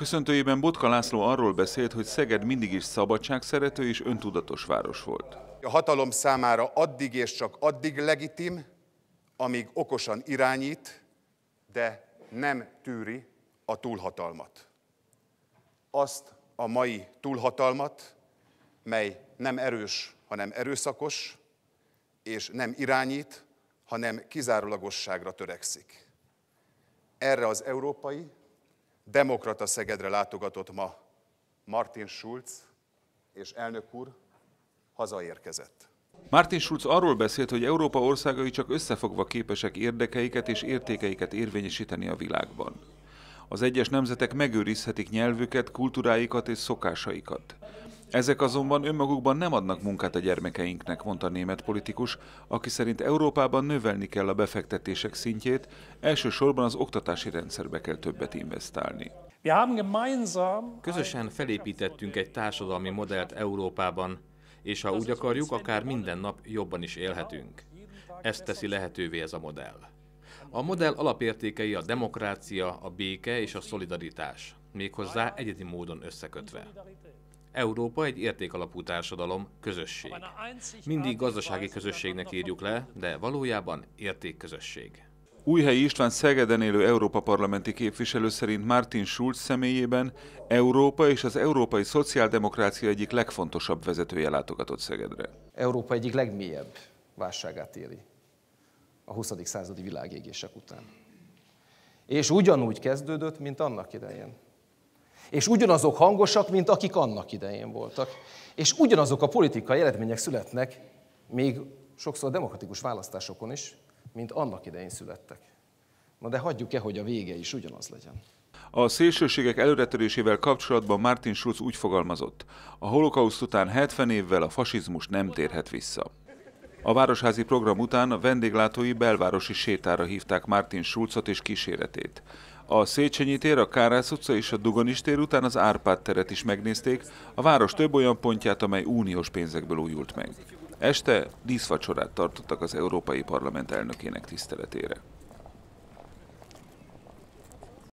Köszöntőjében Botka László arról beszélt, hogy Szeged mindig is szabadságszerető és öntudatos város volt. A hatalom számára addig és csak addig legitim, amíg okosan irányít, de nem tűri a túlhatalmat. Azt a mai túlhatalmat, mely nem erős, hanem erőszakos, és nem irányít, hanem kizárólagosságra törekszik. Erre az európai demokrata Szegedre látogatott ma Martin Schulz, és elnök úr hazaérkezett. Martin Schulz arról beszélt, hogy Európa országai csak összefogva képesek érdekeiket és értékeiket érvényesíteni a világban. Az egyes nemzetek megőrizhetik nyelvüket, kultúráikat és szokásaikat. Ezek azonban önmagukban nem adnak munkát a gyermekeinknek, mondta a német politikus, aki szerint Európában növelni kell a befektetések szintjét, elsősorban az oktatási rendszerbe kell többet investálni. Közösen felépítettünk egy társadalmi modellt Európában, és ha úgy akarjuk, akár minden nap jobban is élhetünk. Ezt teszi lehetővé ez a modell. A modell alapértékei a demokrácia, a béke és a szolidaritás, méghozzá egyedi módon összekötve. Európa egy értékalapú társadalom, közösség. Mindig gazdasági közösségnek írjuk le, de valójában értékközösség. Újhelyi István Szegeden élő Európa parlamenti képviselő szerint Martin Schulz személyében Európa és az európai szociáldemokrácia egyik legfontosabb vezetője látogatott Szegedre. Európa egyik legmélyebb válságát éli a 20. századi világégések után. És ugyanúgy kezdődött, mint annak idején, és ugyanazok hangosak, mint akik annak idején voltak. És ugyanazok a politikai eredmények születnek, még sokszor a demokratikus választásokon is, mint annak idején születtek. Na de hagyjuk-e, hogy a vége is ugyanaz legyen. A szélsőségek előretörésével kapcsolatban Martin Schulz úgy fogalmazott, a holokauszt után 70 évvel a fasizmus nem térhet vissza. A városházi program után a vendéglátói belvárosi sétára hívták Martin Schulzot és kíséretét. A Széchenyi tér, a Kárász utca és a Duganis tér után az Árpád teret is megnézték, a város több olyan pontját, amely uniós pénzekből újult meg. Este díszvacsorát tartottak az Európai Parlament elnökének tiszteletére.